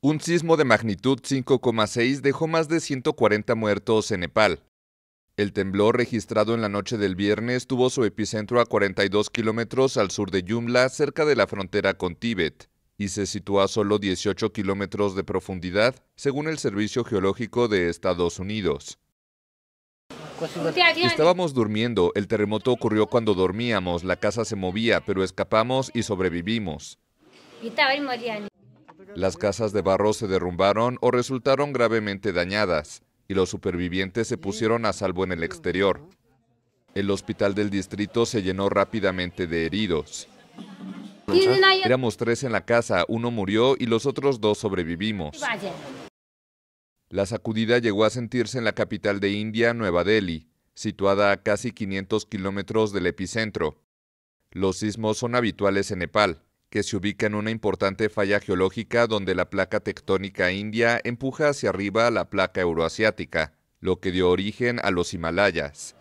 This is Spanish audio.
Un sismo de magnitud 5,6 dejó más de 140 muertos en Nepal. El temblor registrado en la noche del viernes tuvo su epicentro a 42 kilómetros al sur de Yumla, cerca de la frontera con Tíbet, y se situó a solo 18 kilómetros de profundidad, según el Servicio Geológico de Estados Unidos. Estábamos durmiendo, el terremoto ocurrió cuando dormíamos, la casa se movía, pero escapamos y sobrevivimos. Las casas de barro se derrumbaron o resultaron gravemente dañadas y los supervivientes se pusieron a salvo en el exterior. El hospital del distrito se llenó rápidamente de heridos. Éramos tres en la casa, uno murió y los otros dos sobrevivimos. La sacudida llegó a sentirse en la capital de India, Nueva Delhi, situada a casi 500 kilómetros del epicentro. Los sismos son habituales en Nepal que se ubica en una importante falla geológica donde la placa tectónica india empuja hacia arriba la placa euroasiática, lo que dio origen a los Himalayas.